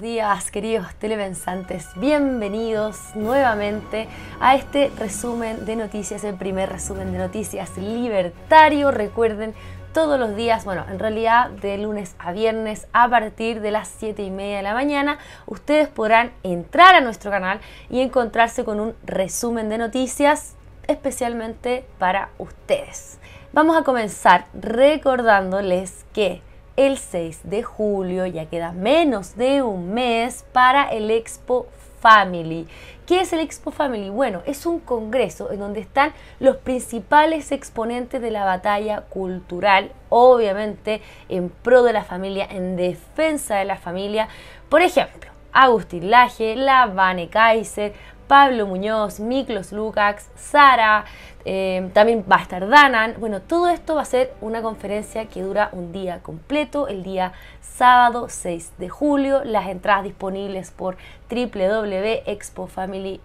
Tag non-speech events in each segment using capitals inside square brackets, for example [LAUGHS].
buenos días, queridos telepensantes. Bienvenidos nuevamente a este resumen de noticias, el primer resumen de noticias libertario. Recuerden, todos los días, bueno, en realidad de lunes a viernes a partir de las 7 y media de la mañana, ustedes podrán entrar a nuestro canal y encontrarse con un resumen de noticias especialmente para ustedes. Vamos a comenzar recordándoles que el 6 de julio, ya queda menos de un mes para el Expo Family. ¿Qué es el Expo Family? Bueno, es un congreso en donde están los principales exponentes de la batalla cultural, obviamente en pro de la familia, en defensa de la familia. Por ejemplo, Agustín Laje, La Vane Kaiser, Pablo Muñoz, Miklos Lukács, Sara, eh, también va a estar Danan. Bueno, todo esto va a ser una conferencia que dura un día completo, el día sábado 6 de julio. Las entradas disponibles por www.expofamily.cl.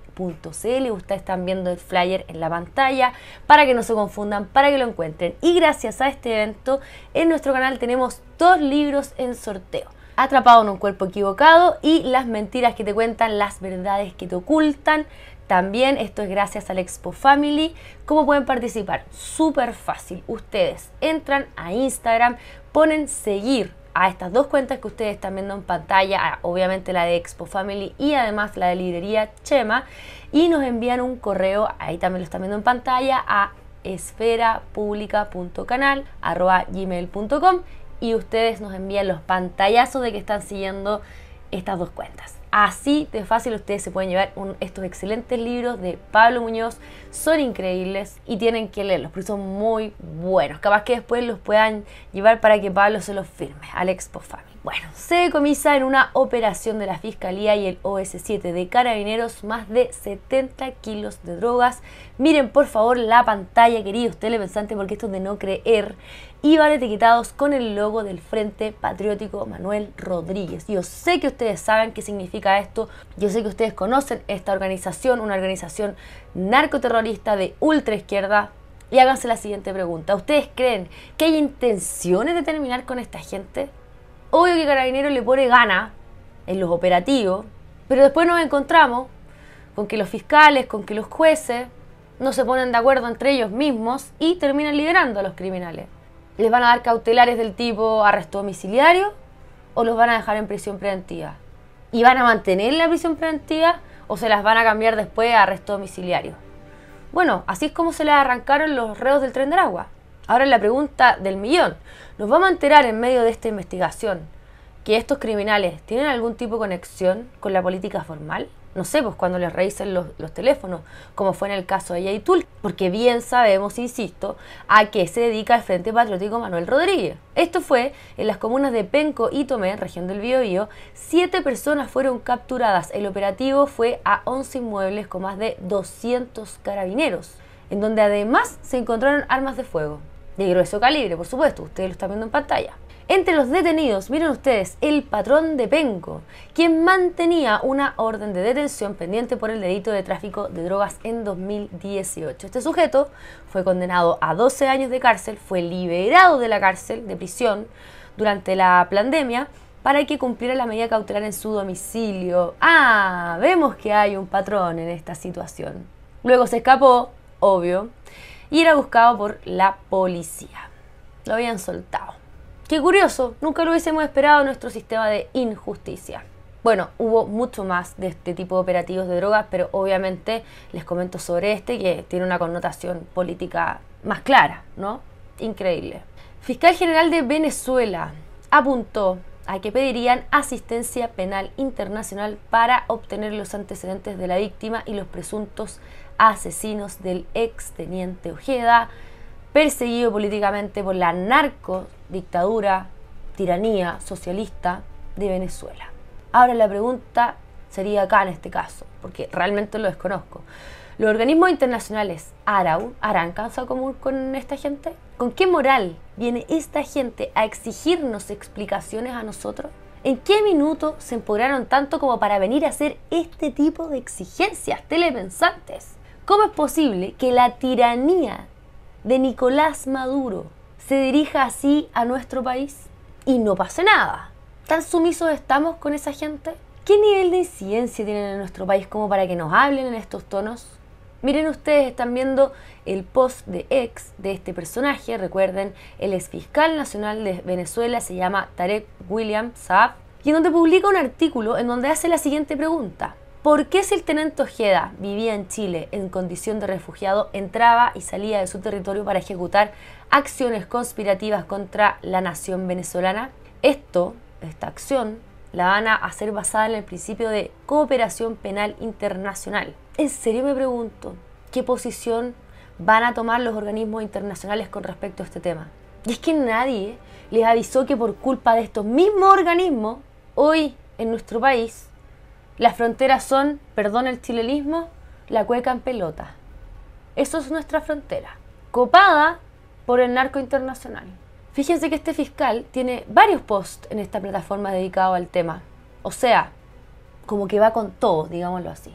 Ustedes están viendo el flyer en la pantalla para que no se confundan, para que lo encuentren. Y gracias a este evento, en nuestro canal tenemos dos libros en sorteo. Atrapado en un cuerpo equivocado y las mentiras que te cuentan, las verdades que te ocultan. También esto es gracias al Expo Family. ¿Cómo pueden participar? Súper fácil. Ustedes entran a Instagram, ponen seguir a estas dos cuentas que ustedes están viendo en pantalla, obviamente la de Expo Family y además la de librería Chema, y nos envían un correo, ahí también lo están viendo en pantalla, a esferapublica.canal.gmail.com y ustedes nos envían los pantallazos de que están siguiendo estas dos cuentas. Así de fácil ustedes se pueden llevar estos excelentes libros de Pablo Muñoz. Son increíbles y tienen que leerlos porque son muy buenos. Capaz que después los puedan llevar para que Pablo se los firme al Expo Bueno, se decomisa en una operación de la Fiscalía y el OS7 de Carabineros más de 70 kilos de drogas. Miren por favor la pantalla, queridos telepensantes, porque esto es de no creer y van etiquetados con el logo del Frente Patriótico Manuel Rodríguez. Yo sé que ustedes saben qué significa esto, yo sé que ustedes conocen esta organización, una organización narcoterrorista de ultraizquierda, y háganse la siguiente pregunta. ¿Ustedes creen que hay intenciones de terminar con esta gente? Obvio que Carabinero le pone gana en los operativos, pero después nos encontramos con que los fiscales, con que los jueces no se ponen de acuerdo entre ellos mismos y terminan liberando a los criminales les van a dar cautelares del tipo arresto domiciliario o los van a dejar en prisión preventiva. ¿Y van a mantener la prisión preventiva o se las van a cambiar después a arresto domiciliario? Bueno, así es como se les arrancaron los reos del tren de agua. Ahora la pregunta del millón. ¿Nos vamos a enterar en medio de esta investigación que estos criminales tienen algún tipo de conexión con la política formal. No sé, pues cuando les revisen los, teléfonos, como fue en el caso de Yaitul, porque bien sabemos, insisto, a qué se dedica el Frente Patriótico Manuel Rodríguez. Esto fue en las comunas de Penco y Tomé, región del Biobío. Siete personas fueron capturadas. El operativo fue a 11 inmuebles con más de 200 carabineros, en donde además se encontraron armas de fuego. De grueso calibre, por supuesto, ustedes lo están viendo en pantalla. Entre los detenidos, miren ustedes, el patrón de Penco, quien mantenía una orden de detención pendiente por el delito de tráfico de drogas en 2018. Este sujeto fue condenado a 12 años de cárcel, fue liberado de la cárcel, de prisión, durante la pandemia para que cumpliera la medida cautelar en su domicilio. Ah, vemos que hay un patrón en esta situación. Luego se escapó, obvio, y era buscado por la policía. Lo habían soltado. Qué curioso, nunca lo hubiésemos esperado nuestro sistema de injusticia. Bueno, hubo mucho más de este tipo de operativos de drogas, pero obviamente les comento sobre este que tiene una connotación política más clara, ¿no? Increíble. Fiscal General de Venezuela apuntó a que pedirían asistencia penal internacional para obtener los antecedentes de la víctima y los presuntos asesinos del exteniente Ojeda, perseguido políticamente por la narco dictadura tiranía socialista de Venezuela. Ahora la pregunta sería acá en este caso, porque realmente lo desconozco. ¿Los organismos internacionales Arau harán causa común con esta gente? ¿Con qué moral viene esta gente a exigirnos explicaciones a nosotros? ¿En qué minuto se empoderaron tanto como para venir a hacer este tipo de exigencias telepensantes? ¿Cómo es posible que la tiranía de Nicolás Maduro se dirija así a nuestro país y no pase nada. ¿Tan sumisos estamos con esa gente? ¿Qué nivel de incidencia tienen en nuestro país como para que nos hablen en estos tonos? Miren ustedes, están viendo el post de ex de este personaje, recuerden, el ex fiscal nacional de Venezuela se llama Tarek William Saab, y en donde publica un artículo en donde hace la siguiente pregunta. ¿Por qué si el teniente Ojeda vivía en Chile en condición de refugiado, entraba y salía de su territorio para ejecutar acciones conspirativas contra la nación venezolana? Esto, esta acción, la van a hacer basada en el principio de cooperación penal internacional. En serio me pregunto, ¿qué posición van a tomar los organismos internacionales con respecto a este tema? Y es que nadie les avisó que por culpa de estos mismos organismos, hoy en nuestro país, las fronteras son, perdón el chilenismo, la cueca en pelota. Eso es nuestra frontera, copada por el narco internacional. Fíjense que este fiscal tiene varios posts en esta plataforma dedicado al tema. O sea, como que va con todo, digámoslo así.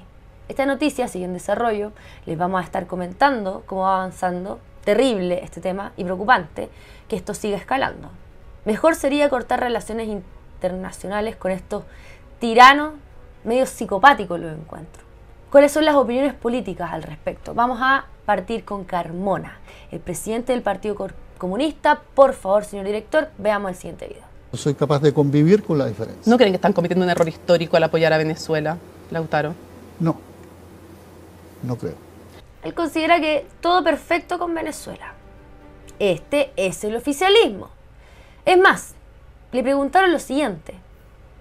Esta noticia sigue en desarrollo, les vamos a estar comentando cómo va avanzando. Terrible este tema y preocupante que esto siga escalando. Mejor sería cortar relaciones internacionales con estos tiranos medio psicopático lo encuentro. ¿Cuáles son las opiniones políticas al respecto? Vamos a partir con Carmona, el presidente del Partido Comunista. Por favor, señor director, veamos el siguiente video. No soy capaz de convivir con la diferencia. ¿No creen que están cometiendo un error histórico al apoyar a Venezuela, Lautaro? No, no creo. Él considera que todo perfecto con Venezuela. Este es el oficialismo. Es más, le preguntaron lo siguiente.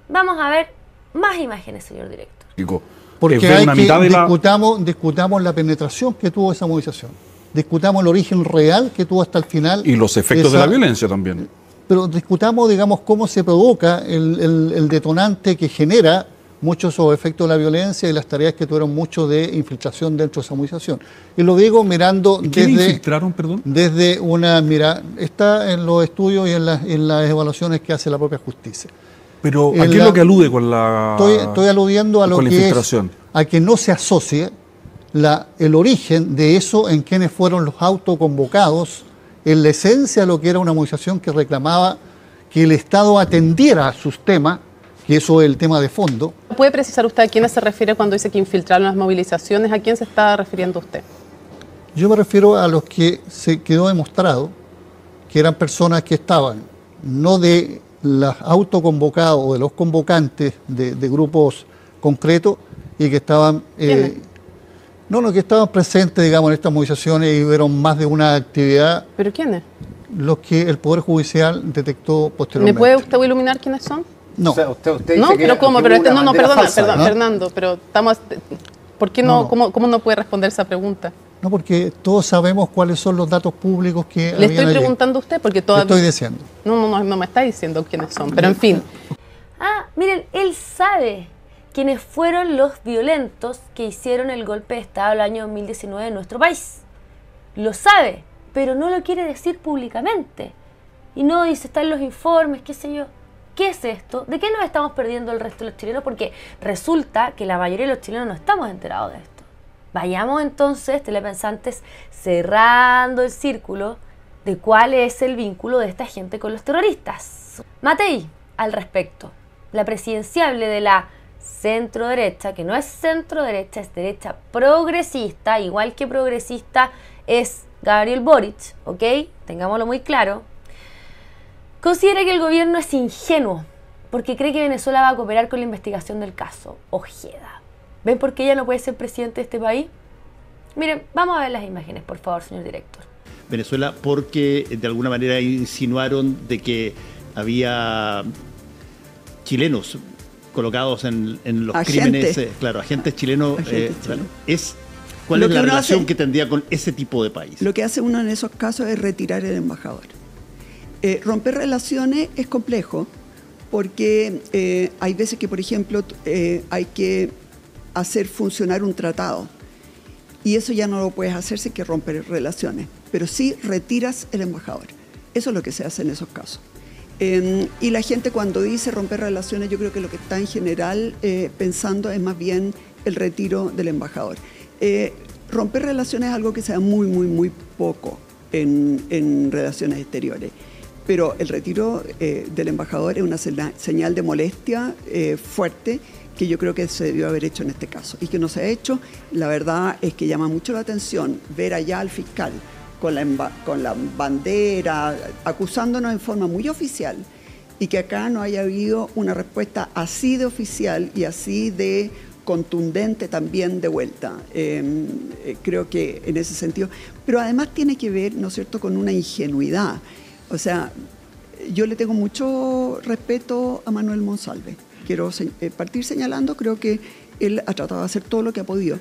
Vamos a ver más imágenes, señor director. Porque hay que discutamos, la... discutamos la penetración que tuvo esa movilización. Discutamos el origen real que tuvo hasta el final. Y los efectos de la violencia también. Pero discutamos, digamos, cómo se provoca el, detonante que genera muchos esos efectos de la violencia y las tareas que tuvieron mucho de infiltración dentro de esa movilización. Y lo digo mirando desde, perdón? desde una mira, está en los estudios y en, en las evaluaciones que hace la propia justicia. Pero ¿a qué es lo que alude con la Estoy, estoy aludiendo a lo que a que no se asocie el origen de eso en quienes fueron los autoconvocados, en la esencia de lo que era una movilización que reclamaba que el Estado atendiera a sus temas, que eso es el tema de fondo. ¿Puede precisar usted a quién se refiere cuando dice que infiltraron las movilizaciones? ¿A quién se está refiriendo usted? Yo me refiero a los que se quedó demostrado que eran personas que estaban no de las autoconvocados o de los convocantes de, grupos concretos y que estaban... Eh, no, no, que estaban presentes, digamos, en estas movilizaciones y vieron más de una actividad. ¿Pero quiénes? Los que el Poder Judicial detectó posteriormente. ¿Me puede usted iluminar quiénes son? No. no, pero ¿cómo? Pero este, no, no, perdona, perdón, Fernando, pero estamos... ¿Por qué no, ¿Cómo no puede responder esa pregunta? No, porque todos sabemos cuáles son los datos públicos que... Le estoy preguntando a usted porque todavía... Le estoy diciendo. No, no, no me está diciendo quiénes son, pero en fin. [LAUGHS] Ah, miren, él sabe quiénes fueron los violentos que hicieron el golpe de Estado el año 2019 en nuestro país. Lo sabe, pero no lo quiere decir públicamente. Y no dice, están los informes, qué sé yo. ¿Qué es esto? ¿De qué nos estamos perdiendo el resto de los chilenos? Porque resulta que la mayoría de los chilenos no estamos enterados de esto. Vayamos entonces, telepensantes, cerrando el círculo de cuál es el vínculo de esta gente con los terroristas. Matei, al respecto, la presidenciable de la centro derecha, que no es centro derecha, es derecha progresista, igual que progresista es Gabriel Boric, ¿ok? Tengámoslo muy claro. Considera que el gobierno es ingenuo porque cree que Venezuela va a cooperar con la investigación del caso Ojeda. ¿Ven por qué ella no puede ser presidente de este país? Miren, vamos a ver las imágenes, por favor, señor director. Venezuela porque eh, de alguna manera insinuaron de que había chilenos colocados en, los crímenes, eh, claro, agentes chilenos. Eh, es, ¿Cuál es la relación que tendría con ese tipo de país? Lo que hace uno en esos casos es retirar el embajador. romper relaciones es complejo porque hay veces que, por ejemplo, hay que hacer funcionar un tratado. Y eso ya no lo puedes hacer sin que romper relaciones. Pero sí retiras el embajador. Eso es lo que se hace en esos casos. Em, y la gente cuando dice romper relaciones, yo creo que lo que está en general eh, pensando es más bien el retiro del embajador. Eh, romper relaciones es algo que se da muy, muy, muy poco en relaciones exteriores. Pero el retiro eh, del embajador es una señal de molestia fuerte que yo creo que se debió haber hecho en este caso y que no se ha hecho. La verdad es que llama mucho la atención ver allá al fiscal con la, con la bandera, acusándonos en forma muy oficial y que acá no haya habido una respuesta así de oficial y así de contundente también de vuelta. Em, eh, creo que en ese sentido. Pero además tiene que ver, ¿no es cierto?, con una ingenuidad. O sea, yo le tengo mucho respeto a Manuel Monsalve quiero eh, partir señalando, creo que él ha tratado de hacer todo lo que ha podido.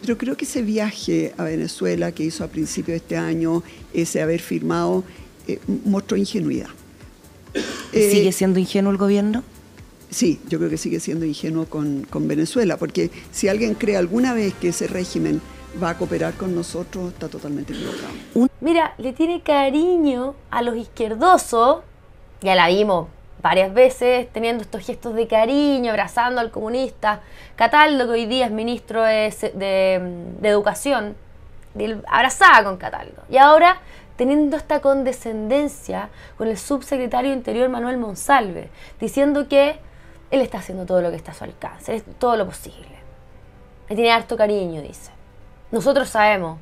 Pero creo que ese viaje a Venezuela que hizo a principios de este año, ese haber firmado, eh, mostró ingenuidad. Eh, ¿Sigue siendo ingenuo el gobierno? Sí, yo creo que sigue siendo ingenuo con, con, Venezuela, porque si alguien cree alguna vez que ese régimen va a cooperar con nosotros, está totalmente equivocado. Mira, le tiene cariño a los izquierdosos, ya la vimos, varias veces teniendo estos gestos de cariño, abrazando al comunista. Cataldo, que hoy día es ministro de, de, Educación, abrazaba con Cataldo. Y ahora teniendo esta condescendencia con el subsecretario Interior Manuel Monsalve, diciendo que él está haciendo todo lo que está a su alcance, todo lo posible. Y tiene harto cariño, dice. Nosotros sabemos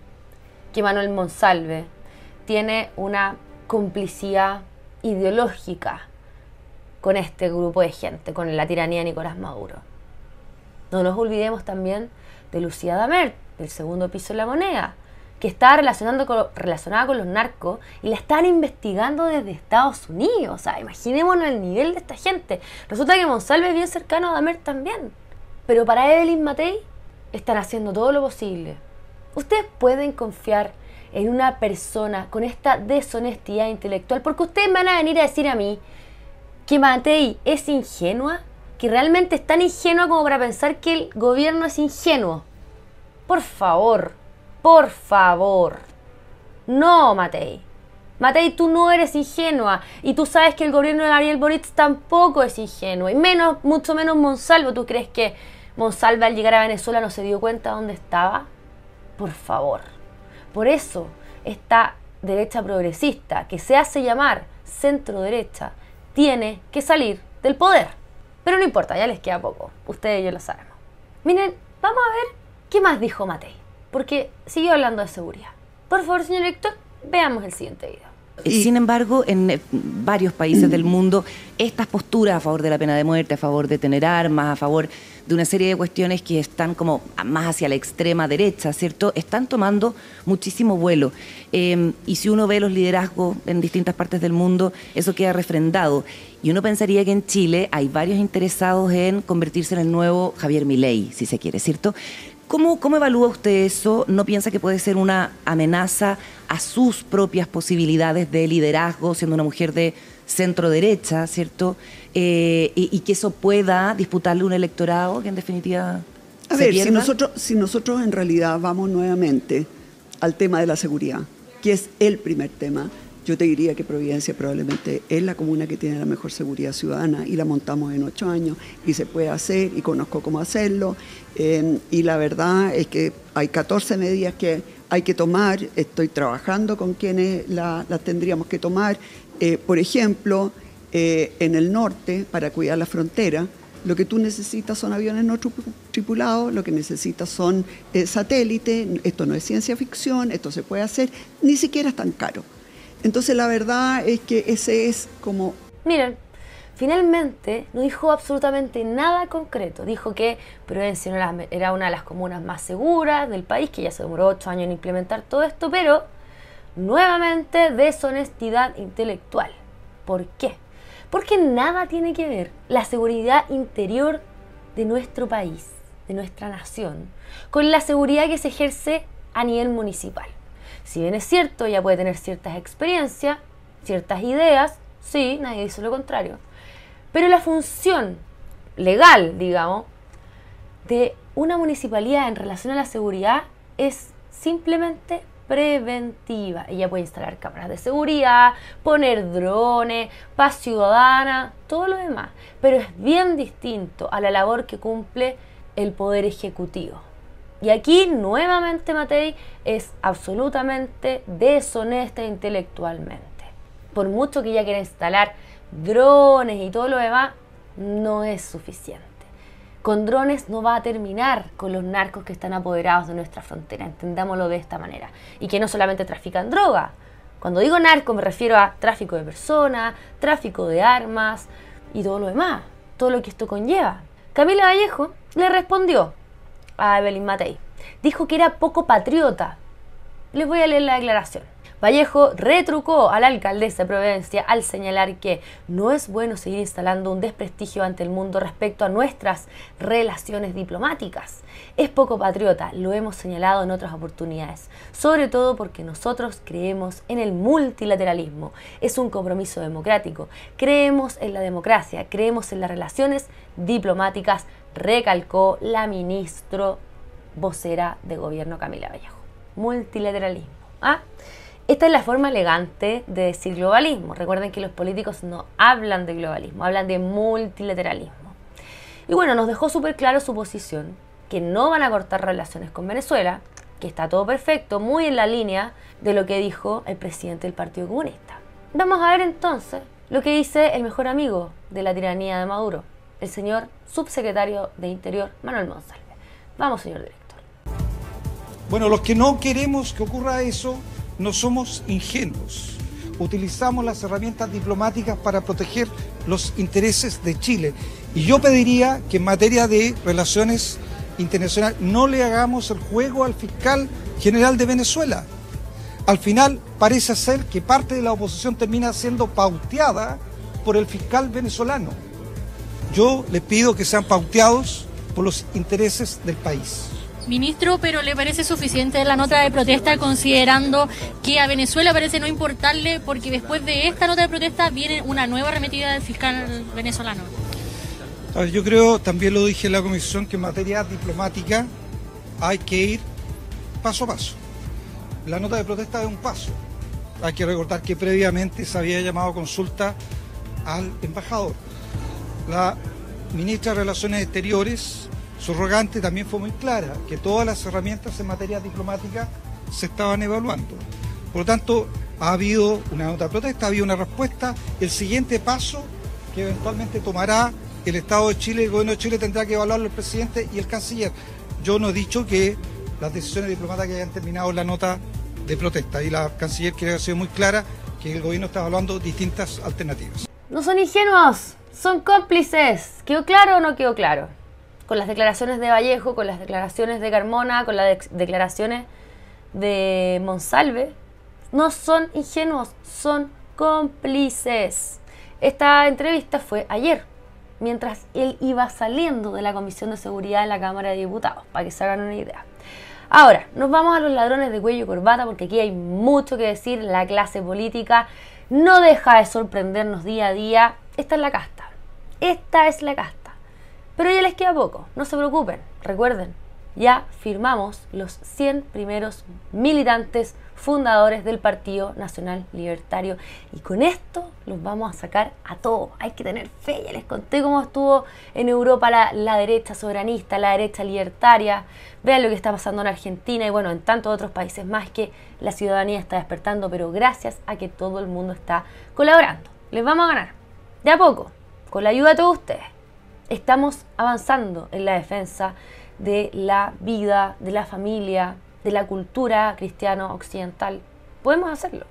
que Manuel Monsalve tiene una complicidad ideológica con este grupo de gente, con la tiranía de Nicolás Maduro. No nos olvidemos también de Lucía Damer, del segundo piso de la moneda, que está relacionando con, relacionada con los narcos y la están investigando desde Estados Unidos. O sea, imaginémonos el nivel de esta gente. Resulta que Monsalve es bien cercano a Damer también. Pero para Evelyn Matei están haciendo todo lo posible. Ustedes pueden confiar en una persona con esta deshonestidad intelectual porque ustedes van a venir a decir a mí que Matei es ingenua, que realmente es tan ingenua como para pensar que el gobierno es ingenuo. Por favor, por favor. No, Matei. Matei, tú no eres ingenua y tú sabes que el gobierno de Gabriel Boric tampoco es ingenuo y menos, mucho menos Monsalvo. ¿Tú crees que Monsalvo al llegar a Venezuela no se dio cuenta dónde estaba? Por favor. Por eso esta derecha progresista que se hace llamar centro derecha tiene que salir del poder. Pero no importa, ya les queda poco. Ustedes y yo lo sabemos. Miren, vamos a ver qué más dijo Matei. Porque siguió hablando de seguridad. Por favor, señor Héctor, veamos el siguiente video. Eh, sin embargo, en eh, varios países del mundo, estas posturas a favor de la pena de muerte, a favor de tener armas, a favor de una serie de cuestiones que están como más hacia la extrema derecha, ¿cierto? Están tomando muchísimo vuelo. Em, y si uno ve los liderazgos en distintas partes del mundo, eso queda refrendado. Y uno pensaría que en Chile hay varios interesados en convertirse en el nuevo Javier Milei, si se quiere, ¿cierto? ¿Cómo, ¿Cómo evalúa usted eso? ¿No piensa que puede ser una amenaza a sus propias posibilidades de liderazgo, siendo una mujer de centro derecha, ¿cierto? Eh, y, que eso pueda disputarle un electorado que en definitiva... A ver, si nosotros, si nosotros en realidad vamos nuevamente al tema de la seguridad, que es el primer tema, yo te diría que Providencia probablemente es la comuna que tiene la mejor seguridad ciudadana y la montamos en ocho años y se puede hacer y conozco cómo hacerlo. Em, y la verdad es que hay 14 medidas que hay que tomar, estoy trabajando con quienes las tendríamos que tomar. Eh, por ejemplo, eh, en el norte para cuidar la frontera. Lo que tú necesitas son aviones no tripulados, lo que necesitas son eh, satélites, esto no es ciencia ficción, esto se puede hacer, ni siquiera es tan caro. Entonces la verdad es que ese es como... Miren, finalmente no dijo absolutamente nada concreto, dijo que Provencia era una de las comunas más seguras del país, que ya se demoró ocho años en implementar todo esto, pero nuevamente deshonestidad intelectual. ¿Por qué? Porque nada tiene que ver la seguridad interior de nuestro país, de nuestra nación, con la seguridad que se ejerce a nivel municipal. Si bien es cierto, ya puede tener ciertas experiencias, ciertas ideas, sí, nadie dice lo contrario. Pero la función legal, digamos, de una municipalidad en relación a la seguridad es simplemente preventiva. Ella puede instalar cámaras de seguridad, poner drones, paz ciudadana, todo lo demás. Pero es bien distinto a la labor que cumple el Poder Ejecutivo. Y aquí nuevamente Matei es absolutamente deshonesta intelectualmente. Por mucho que ella quiera instalar drones y todo lo demás, no es suficiente con drones no va a terminar con los narcos que están apoderados de nuestra frontera, entendámoslo de esta manera. Y que no solamente trafican droga. Cuando digo narco me refiero a tráfico de personas, tráfico de armas y todo lo demás, todo lo que esto conlleva. Camila Vallejo le respondió a Evelyn Matei. Dijo que era poco patriota. Les voy a leer la declaración. Vallejo retrucó a la alcaldesa de Providencia al señalar que no es bueno seguir instalando un desprestigio ante el mundo respecto a nuestras relaciones diplomáticas. Es poco patriota, lo hemos señalado en otras oportunidades, sobre todo porque nosotros creemos en el multilateralismo. Es un compromiso democrático. Creemos en la democracia, creemos en las relaciones diplomáticas, recalcó la ministro vocera de gobierno Camila Vallejo. Multilateralismo. ¿Ah? Esta es la forma elegante de decir globalismo. Recuerden que los políticos no hablan de globalismo, hablan de multilateralismo. Y bueno, nos dejó súper claro su posición, que no van a cortar relaciones con Venezuela, que está todo perfecto, muy en la línea de lo que dijo el presidente del Partido Comunista. Vamos a ver entonces lo que dice el mejor amigo de la tiranía de Maduro, el señor subsecretario de Interior, Manuel Monsalve. Vamos, señor director. Bueno, los que no queremos que ocurra eso, no somos ingenuos. Utilizamos las herramientas diplomáticas para proteger los intereses de Chile. Y yo pediría que en materia de relaciones internacionales no le hagamos el juego al fiscal general de Venezuela. Al final parece ser que parte de la oposición termina siendo pauteada por el fiscal venezolano. Yo les pido que sean pauteados por los intereses del país. Ministro, pero ¿le parece suficiente la nota de protesta considerando que a Venezuela parece no importarle porque después de esta nota de protesta viene una nueva remitida del fiscal venezolano? yo creo, también lo dije en la comisión, que en materia diplomática hay que ir paso a paso. La nota de protesta es un paso. Hay que recordar que previamente se había llamado consulta al embajador. La ministra de Relaciones Exteriores su rogante también fue muy clara, que todas las herramientas en materia diplomática se estaban evaluando. Por lo tanto, ha habido una nota de protesta, ha habido una respuesta. El siguiente paso que eventualmente tomará el Estado de Chile, el gobierno de Chile tendrá que evaluarlo el presidente y el canciller. Yo no he dicho que las decisiones diplomáticas hayan terminado la nota de protesta y la canciller quiere ser muy clara que el gobierno está evaluando distintas alternativas. No son ingenuos, son cómplices. ¿Quedó claro o no quedó claro? con las declaraciones de Vallejo, con las declaraciones de Carmona, con las declaraciones de Monsalve, no son ingenuos, son cómplices. Esta entrevista fue ayer, mientras él iba saliendo de la Comisión de Seguridad de la Cámara de Diputados, para que se hagan una idea. Ahora, nos vamos a los ladrones de cuello y corbata, porque aquí hay mucho que decir, la clase política no deja de sorprendernos día a día. Esta es la casta, esta es la casta pero ya les queda poco, no se preocupen, recuerden, ya firmamos los 100 primeros militantes fundadores del Partido Nacional Libertario y con esto los vamos a sacar a todos. Hay que tener fe, ya les conté cómo estuvo en Europa la, la derecha soberanista, la derecha libertaria, vean lo que está pasando en Argentina y bueno, en tantos otros países más que la ciudadanía está despertando, pero gracias a que todo el mundo está colaborando. Les vamos a ganar, de a poco, con la ayuda de todos ustedes estamos avanzando en la defensa de la vida, de la familia, de la cultura cristiano-occidental. Podemos hacerlo.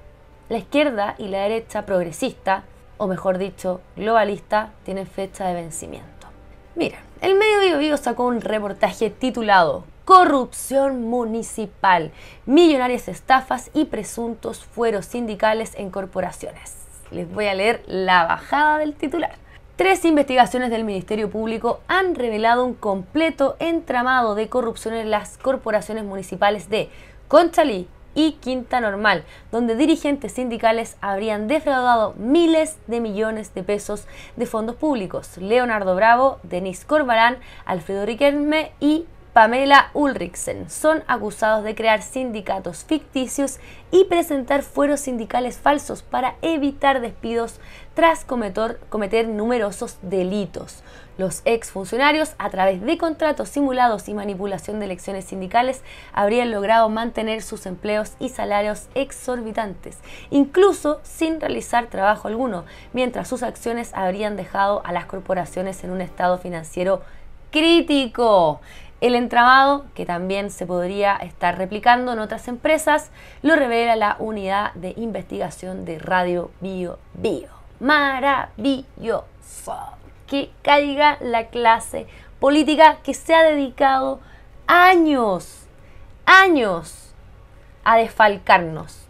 La izquierda y la derecha progresista, o mejor dicho, globalista, tienen fecha de vencimiento. Mira, el medio Vivo sacó un reportaje titulado Corrupción municipal, millonarias estafas y presuntos fueros sindicales en corporaciones. Les voy a leer la bajada del titular. Tres investigaciones del Ministerio Público han revelado un completo entramado de corrupción en las corporaciones municipales de Conchalí y Quinta Normal, donde dirigentes sindicales habrían defraudado miles de millones de pesos de fondos públicos. Leonardo Bravo, Denis Corbalán, Alfredo Riquelme y Pamela Ulrichsen son acusados de crear sindicatos ficticios y presentar fueros sindicales falsos para evitar despidos tras cometer, cometer numerosos delitos. Los exfuncionarios, a través de contratos simulados y manipulación de elecciones sindicales, habrían logrado mantener sus empleos y salarios exorbitantes, incluso sin realizar trabajo alguno, mientras sus acciones habrían dejado a las corporaciones en un estado financiero crítico. El entramado, que también se podría estar replicando en otras empresas, lo revela la unidad de investigación de Radio Bio Bio. Maravilloso. Que caiga la clase política que se ha dedicado años, años a desfalcarnos,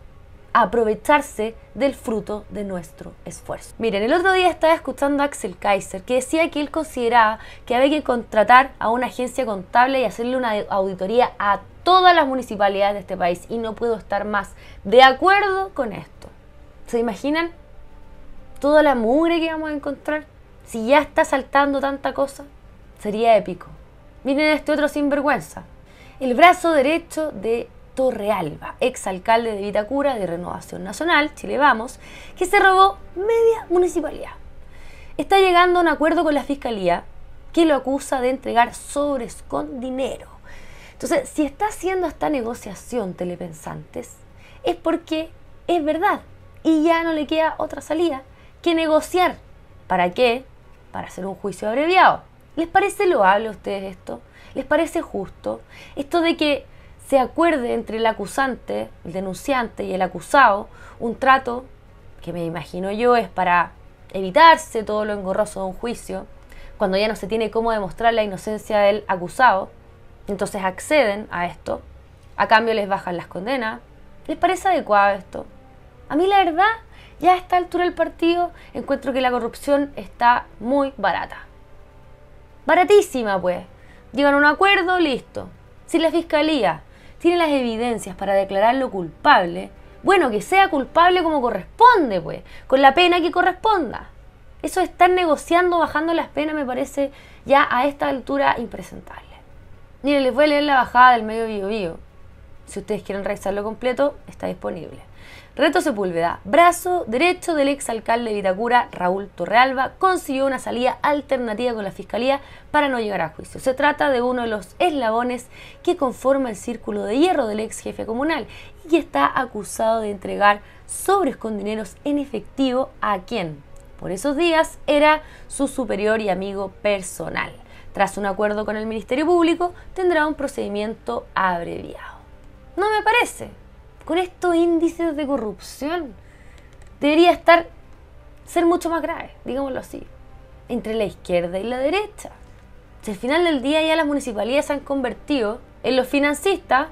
a aprovecharse del fruto de nuestro esfuerzo. Miren, el otro día estaba escuchando a Axel Kaiser que decía que él consideraba que había que contratar a una agencia contable y hacerle una auditoría a todas las municipalidades de este país y no puedo estar más de acuerdo con esto. ¿Se imaginan toda la mugre que vamos a encontrar? Si ya está saltando tanta cosa, sería épico. Miren este otro sinvergüenza. El brazo derecho de Realba, exalcalde de Vitacura de Renovación Nacional, Chile Vamos, que se robó media municipalidad. Está llegando a un acuerdo con la fiscalía que lo acusa de entregar sobres con dinero. Entonces, si está haciendo esta negociación telepensantes, es porque es verdad y ya no le queda otra salida que negociar. ¿Para qué? Para hacer un juicio abreviado. ¿Les parece loable a ustedes esto? ¿Les parece justo? Esto de que se acuerde entre el acusante, el denunciante y el acusado un trato que me imagino yo es para evitarse todo lo engorroso de un juicio, cuando ya no se tiene cómo demostrar la inocencia del acusado, entonces acceden a esto, a cambio les bajan las condenas. ¿Les parece adecuado esto? A mí la verdad, ya a esta altura del partido, encuentro que la corrupción está muy barata. Baratísima, pues. Llegan a un acuerdo, listo. Si la fiscalía tiene las evidencias para declararlo culpable, bueno, que sea culpable como corresponde, pues, con la pena que corresponda. Eso de estar negociando, bajando las penas, me parece ya a esta altura impresentable. Miren, les voy a leer la bajada del medio bio Si ustedes quieren revisarlo completo, está disponible. Reto Sepúlveda, brazo derecho del exalcalde de Vitacura, Raúl Torrealba, consiguió una salida alternativa con la Fiscalía para no llegar a juicio. Se trata de uno de los eslabones que conforma el círculo de hierro del ex jefe comunal y que está acusado de entregar sobres con dineros en efectivo a quien, por esos días, era su superior y amigo personal. Tras un acuerdo con el Ministerio Público, tendrá un procedimiento abreviado. No me parece, con estos índices de corrupción. Debería estar, ser mucho más grave, digámoslo así, entre la izquierda y la derecha. Si al final del día ya las municipalidades se han convertido en los financistas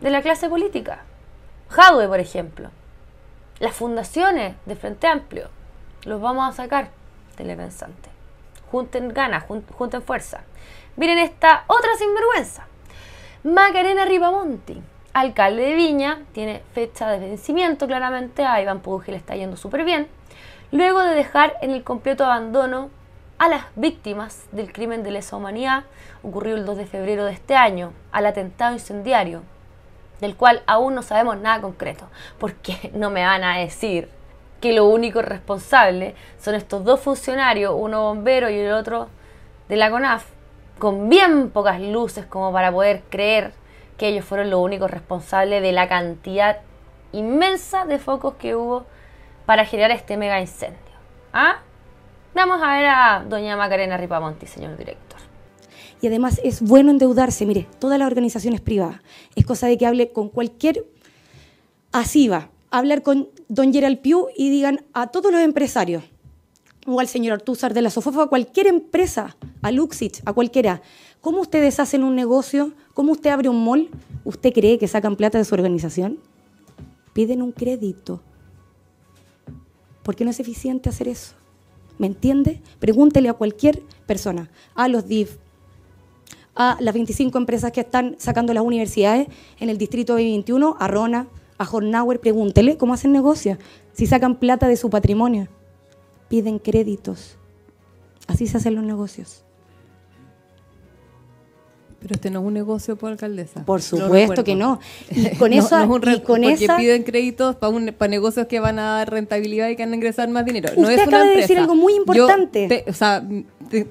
de la clase política. Jadwe, por ejemplo. Las fundaciones de Frente Amplio. Los vamos a sacar, telepensante. Junten ganas, junten fuerza. Miren esta otra sinvergüenza. Macarena Ribamonti alcalde de Viña, tiene fecha de vencimiento claramente, a Iván Pugil está yendo súper bien, luego de dejar en el completo abandono a las víctimas del crimen de lesa humanidad ocurrido el 2 de febrero de este año, al atentado incendiario, del cual aún no sabemos nada concreto, porque [LAUGHS] no me van a decir que lo único responsable son estos dos funcionarios, uno bombero y el otro de la CONAF, con bien pocas luces como para poder creer que ellos fueron los únicos responsables de la cantidad inmensa de focos que hubo para generar este mega incendio. ¿Ah? Vamos a ver a doña Macarena Ripamonti, señor director. Y además es bueno endeudarse, mire, todas las organizaciones privadas. Es cosa de que hable con cualquier... asiva, hablar con don Gerald Piu y digan a todos los empresarios, o al señor Artúzar de la Sofofa, a cualquier empresa, a Luxich, a cualquiera, ¿Cómo ustedes hacen un negocio? ¿Cómo usted abre un mall? ¿Usted cree que sacan plata de su organización? Piden un crédito. ¿Por qué no es eficiente hacer eso? ¿Me entiende? Pregúntele a cualquier persona, a los DIF, a las 25 empresas que están sacando las universidades en el distrito 21, a Rona, a Hornauer, pregúntele cómo hacen negocios, si sacan plata de su patrimonio. Piden créditos. Así se hacen los negocios. Pero este no es un negocio por alcaldesa. Por supuesto que no. con [LAUGHS] eso porque piden créditos para para negocios que van a dar rentabilidad y que van a ingresar más dinero. Usted acaba de decir algo muy importante. o sea,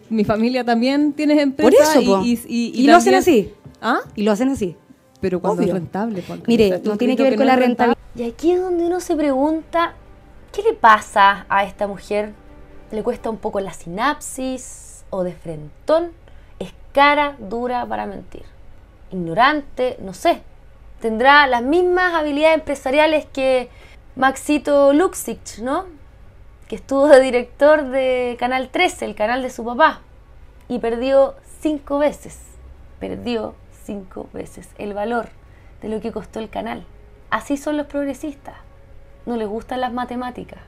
mi familia también tiene empresa. Por eso, y, lo hacen así. ¿Ah? Y lo hacen así. Pero cuando es rentable. Mire, no tiene que ver con la rentabilidad. Y aquí es donde uno se pregunta, ¿qué le pasa a esta mujer? ¿Le cuesta un poco la sinapsis o de frentón? cara dura para mentir. Ignorante, no sé. Tendrá las mismas habilidades empresariales que Maxito Luxich, ¿no? Que estuvo de director de Canal 13, el canal de su papá. Y perdió cinco veces. Perdió cinco veces el valor de lo que costó el canal. Así son los progresistas. No les gustan las matemáticas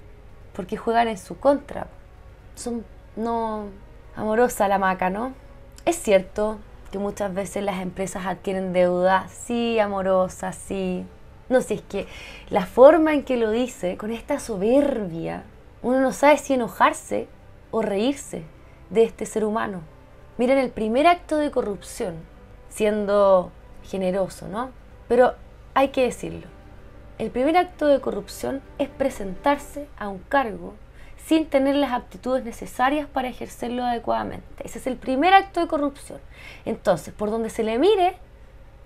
porque juegan en su contra. Son no amorosa la maca, ¿no? Es cierto que muchas veces las empresas adquieren deuda, sí, amorosa, sí. No, sé, es que la forma en que lo dice, con esta soberbia, uno no sabe si enojarse o reírse de este ser humano. Miren el primer acto de corrupción, siendo generoso, ¿no? Pero hay que decirlo. El primer acto de corrupción es presentarse a un cargo sin tener las aptitudes necesarias para ejercerlo adecuadamente. Ese es el primer acto de corrupción. Entonces, por donde se le mire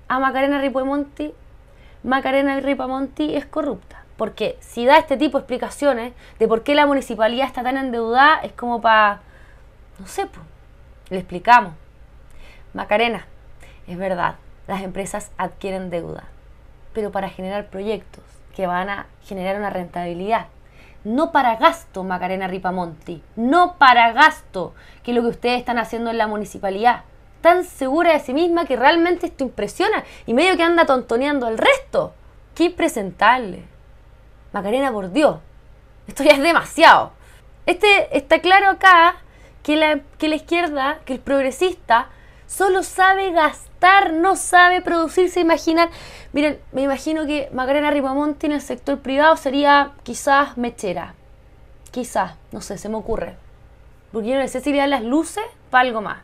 a Macarena Ripamonti, Macarena Ripamonti es corrupta. Porque si da este tipo de explicaciones de por qué la municipalidad está tan endeudada, es como para, no sé, le explicamos. Macarena, es verdad, las empresas adquieren deuda, pero para generar proyectos que van a generar una rentabilidad no para gasto, Macarena Ripamonti, no para gasto, que es lo que ustedes están haciendo en la municipalidad. Tan segura de sí misma que realmente esto impresiona y medio que anda tontoneando al resto. ¡Qué impresentable! Macarena, por Dios, esto ya es demasiado. Este, está claro acá que la, que la izquierda, que el progresista, solo sabe gastar no sabe producirse, imaginar. Miren, me imagino que Macarena Ripamonte en el sector privado sería quizás mechera. Quizás, no sé, se me ocurre. Porque yo no sé si le las luces para algo más.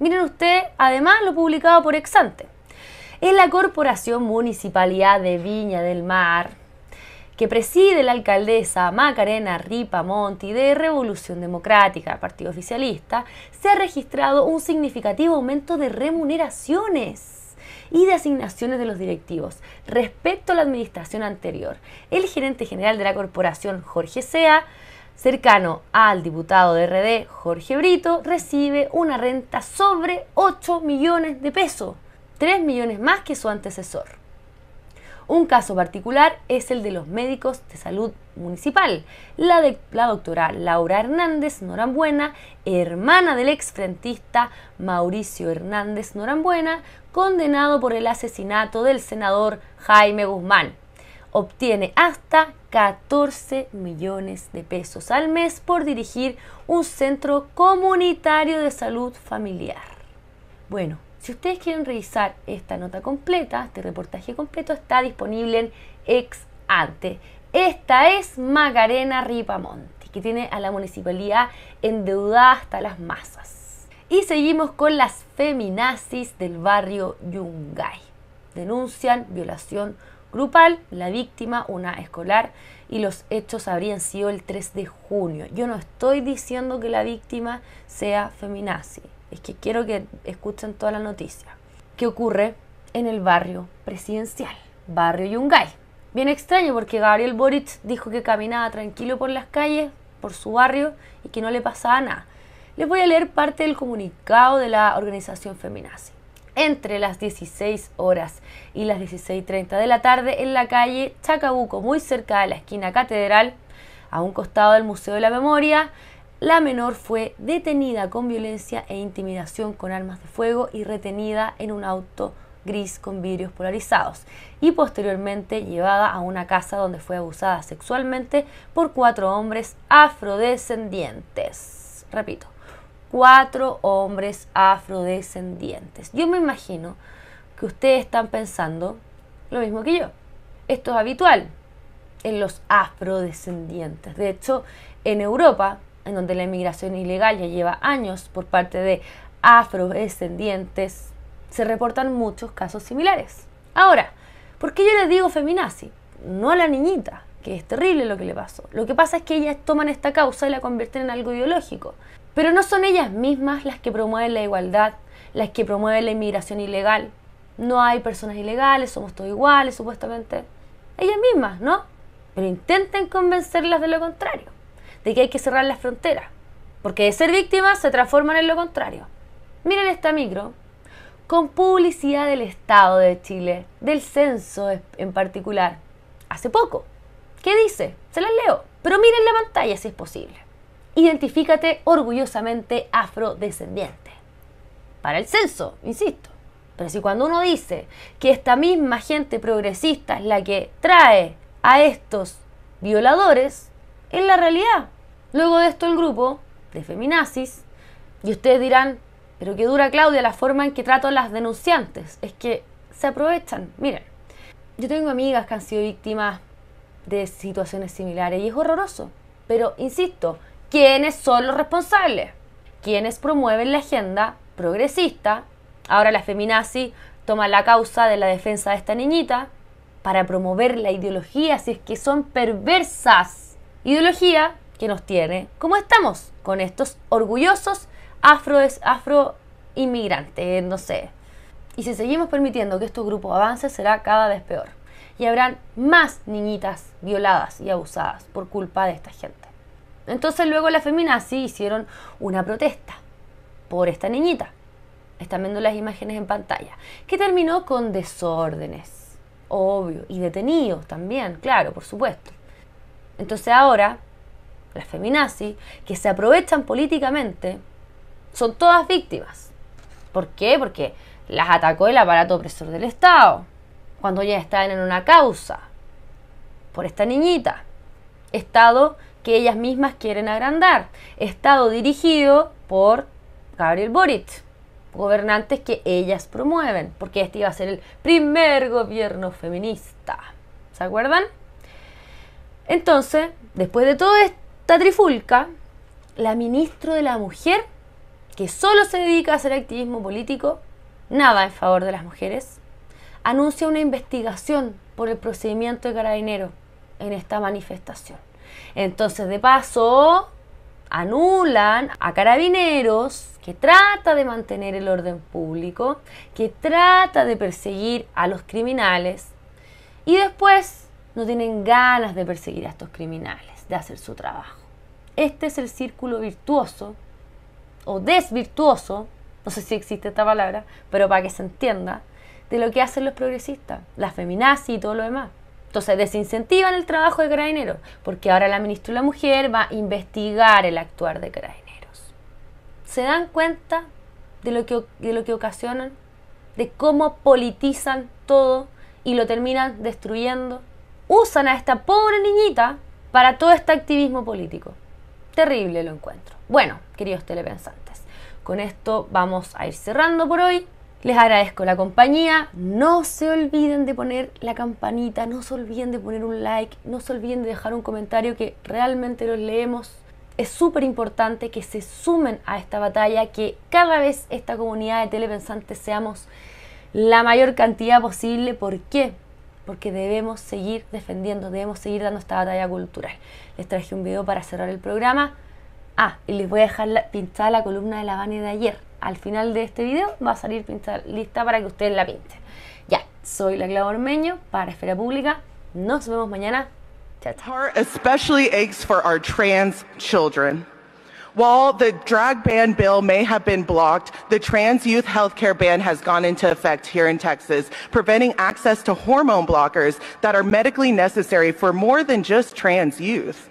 Miren ustedes, además, lo publicado por Exante. En la Corporación Municipalidad de Viña del Mar, que preside la alcaldesa Macarena Ripa Monti de Revolución Democrática, Partido Oficialista, se ha registrado un significativo aumento de remuneraciones y de asignaciones de los directivos respecto a la administración anterior. El gerente general de la corporación, Jorge Sea, cercano al diputado de RD, Jorge Brito, recibe una renta sobre 8 millones de pesos, 3 millones más que su antecesor. Un caso particular es el de los médicos de salud municipal. La, la doctora Laura Hernández Norambuena, hermana del exfrentista Mauricio Hernández Norambuena, condenado por el asesinato del senador Jaime Guzmán. Obtiene hasta 14 millones de pesos al mes por dirigir un centro comunitario de salud familiar. Bueno, si ustedes quieren revisar esta nota completa, este reportaje completo, está disponible en Ex Ante. Esta es Magarena Ripamonte, que tiene a la municipalidad endeudada hasta las masas. Y seguimos con las feminazis del barrio Yungay. Denuncian violación grupal, la víctima, una escolar, y los hechos habrían sido el 3 de junio. Yo no estoy diciendo que la víctima sea feminazi es que quiero que escuchen toda la noticia, ¿Qué ocurre en el barrio presidencial, barrio Yungay. Bien extraño porque Gabriel Boric dijo que caminaba tranquilo por las calles, por su barrio y que no le pasaba nada. Les voy a leer parte del comunicado de la organización feminazi. Entre las 16 horas y las 16.30 de la tarde en la calle Chacabuco, muy cerca de la esquina catedral, a un costado del Museo de la Memoria, la menor fue detenida con violencia e intimidación con armas de fuego y retenida en un auto gris con vidrios polarizados y posteriormente llevada a una casa donde fue abusada sexualmente por cuatro hombres afrodescendientes. Repito, cuatro hombres afrodescendientes. Yo me imagino que ustedes están pensando lo mismo que yo. Esto es habitual en los afrodescendientes. De hecho, en Europa en donde la inmigración ilegal ya lleva años por parte de afrodescendientes, se reportan muchos casos similares. Ahora, ¿por qué yo le digo feminazi? No a la niñita, que es terrible lo que le pasó. Lo que pasa es que ellas toman esta causa y la convierten en algo ideológico. Pero no son ellas mismas las que promueven la igualdad, las que promueven la inmigración ilegal. No hay personas ilegales, somos todos iguales, supuestamente. Ellas mismas, ¿no? Pero intenten convencerlas de lo contrario de que hay que cerrar las fronteras, porque de ser víctimas se transforman en lo contrario. Miren esta micro, con publicidad del Estado de Chile, del censo en particular, hace poco. ¿Qué dice? Se las leo, pero miren la pantalla si es posible. Identifícate orgullosamente afrodescendiente. Para el censo, insisto. Pero si cuando uno dice que esta misma gente progresista es la que trae a estos violadores, es la realidad. Luego de esto el grupo de feminazis, y ustedes dirán, pero qué dura Claudia la forma en que trato a las denunciantes, es que se aprovechan. Miren, yo tengo amigas que han sido víctimas de situaciones similares y es horroroso, pero insisto, ¿quiénes son los responsables? ¿Quiénes promueven la agenda progresista, ahora la feminazi toma la causa de la defensa de esta niñita, para promover la ideología si es que son perversas Ideología que nos tiene como estamos, con estos orgullosos afro, afro inmigrantes, no sé. Y si seguimos permitiendo que estos grupos avancen, será cada vez peor. Y habrán más niñitas violadas y abusadas por culpa de esta gente. Entonces luego las feminazis hicieron una protesta por esta niñita. Están viendo las imágenes en pantalla. Que terminó con desórdenes. Obvio. Y detenidos también, claro, por supuesto. Entonces ahora, las feminazis, que se aprovechan políticamente, son todas víctimas. ¿Por qué? Porque las atacó el aparato opresor del Estado, cuando ya estaban en una causa, por esta niñita. Estado que ellas mismas quieren agrandar. Estado dirigido por Gabriel Boric. Gobernantes que ellas promueven, porque este iba a ser el primer gobierno feminista. ¿Se acuerdan? Entonces, después de toda esta trifulca, la ministra de la Mujer, que solo se dedica a hacer activismo político, nada en favor de las mujeres, anuncia una investigación por el procedimiento de carabinero en esta manifestación. Entonces, de paso, anulan a carabineros que trata de mantener el orden público, que trata de perseguir a los criminales y después no tienen ganas de perseguir a estos criminales, de hacer su trabajo. Este es el círculo virtuoso o desvirtuoso, no sé si existe esta palabra, pero para que se entienda, de lo que hacen los progresistas, las feminazis y todo lo demás. Entonces desincentivan el trabajo de carabineros, porque ahora la ministra de la Mujer va a investigar el actuar de carabineros. ¿Se dan cuenta de lo que, de lo que ocasionan? ¿De cómo politizan todo y lo terminan destruyendo? usan a esta pobre niñita para todo este activismo político. Terrible lo encuentro. Bueno, queridos telepensantes, con esto vamos a ir cerrando por hoy. Les agradezco la compañía. No se olviden de poner la campanita, no se olviden de poner un like, no se olviden de dejar un comentario que realmente los leemos. Es súper importante que se sumen a esta batalla, que cada vez esta comunidad de telepensantes seamos la mayor cantidad posible. ¿Por qué? porque debemos seguir defendiendo, debemos seguir dando esta batalla cultural. Les traje un video para cerrar el programa. Ah, y les voy a dejar la, pintada la columna de la Bani de ayer. Al final de este video va a salir pintada, lista para que ustedes la pinten. Ya, soy la Clau Ormeño para Esfera Pública. Nos vemos mañana. Chao, While the drag ban bill may have been blocked, the trans youth healthcare ban has gone into effect here in Texas, preventing access to hormone blockers that are medically necessary for more than just trans youth.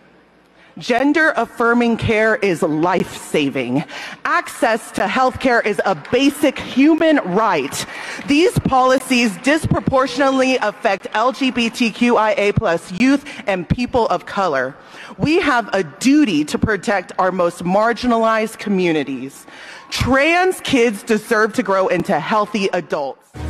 Gender affirming care is life saving. Access to health care is a basic human right. These policies disproportionately affect LGBTQIA plus youth and people of color. We have a duty to protect our most marginalized communities. Trans kids deserve to grow into healthy adults.